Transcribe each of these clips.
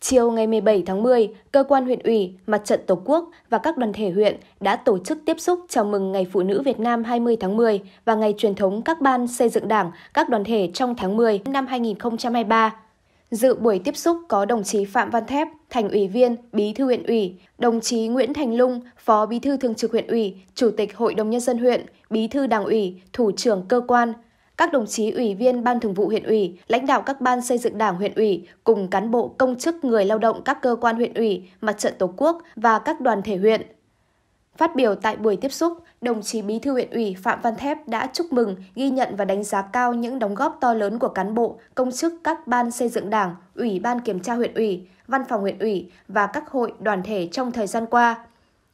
Chiều ngày 17 tháng 10, cơ quan huyện ủy, mặt trận Tổ quốc và các đoàn thể huyện đã tổ chức tiếp xúc chào mừng Ngày Phụ nữ Việt Nam 20 tháng 10 và Ngày truyền thống các ban xây dựng đảng, các đoàn thể trong tháng 10 năm 2023. Dự buổi tiếp xúc có đồng chí Phạm Văn Thép, Thành ủy viên, Bí thư huyện ủy, đồng chí Nguyễn Thành Lung, Phó Bí thư Thường trực huyện ủy, Chủ tịch Hội đồng Nhân dân huyện, Bí thư Đảng ủy, Thủ trưởng cơ quan, các đồng chí ủy viên Ban Thường vụ huyện ủy, lãnh đạo các ban xây dựng Đảng huyện ủy cùng cán bộ công chức người lao động các cơ quan huyện ủy, mặt trận Tổ quốc và các đoàn thể huyện. Phát biểu tại buổi tiếp xúc, đồng chí Bí thư huyện ủy Phạm Văn Thép đã chúc mừng, ghi nhận và đánh giá cao những đóng góp to lớn của cán bộ, công chức các ban xây dựng Đảng, Ủy ban kiểm tra huyện ủy, Văn phòng huyện ủy và các hội đoàn thể trong thời gian qua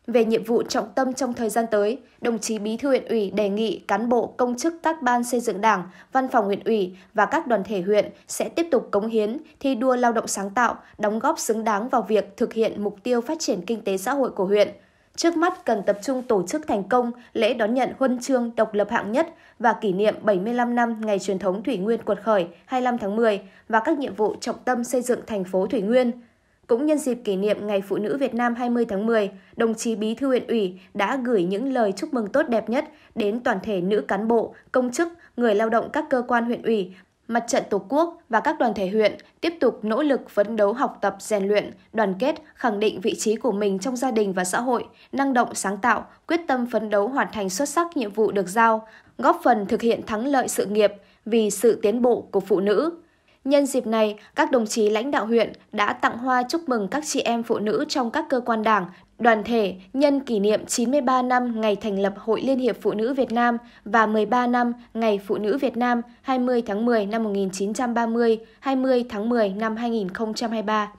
về nhiệm vụ trọng tâm trong thời gian tới, đồng chí Bí thư huyện ủy đề nghị cán bộ công chức các ban xây dựng đảng, văn phòng huyện ủy và các đoàn thể huyện sẽ tiếp tục cống hiến, thi đua lao động sáng tạo, đóng góp xứng đáng vào việc thực hiện mục tiêu phát triển kinh tế xã hội của huyện. Trước mắt cần tập trung tổ chức thành công lễ đón nhận huân chương độc lập hạng nhất và kỷ niệm 75 năm ngày truyền thống Thủy Nguyên quật khởi 25 tháng 10 và các nhiệm vụ trọng tâm xây dựng thành phố Thủy Nguyên – cũng nhân dịp kỷ niệm Ngày Phụ nữ Việt Nam 20 tháng 10, đồng chí Bí thư huyện ủy đã gửi những lời chúc mừng tốt đẹp nhất đến toàn thể nữ cán bộ, công chức, người lao động các cơ quan huyện ủy, mặt trận Tổ quốc và các đoàn thể huyện tiếp tục nỗ lực phấn đấu học tập rèn luyện, đoàn kết, khẳng định vị trí của mình trong gia đình và xã hội, năng động sáng tạo, quyết tâm phấn đấu hoàn thành xuất sắc nhiệm vụ được giao, góp phần thực hiện thắng lợi sự nghiệp vì sự tiến bộ của phụ nữ. Nhân dịp này, các đồng chí lãnh đạo huyện đã tặng hoa chúc mừng các chị em phụ nữ trong các cơ quan đảng, đoàn thể nhân kỷ niệm 93 năm ngày thành lập Hội Liên hiệp Phụ nữ Việt Nam và 13 năm Ngày Phụ nữ Việt Nam 20 tháng 10 năm 1930, 20 tháng 10 năm 2023.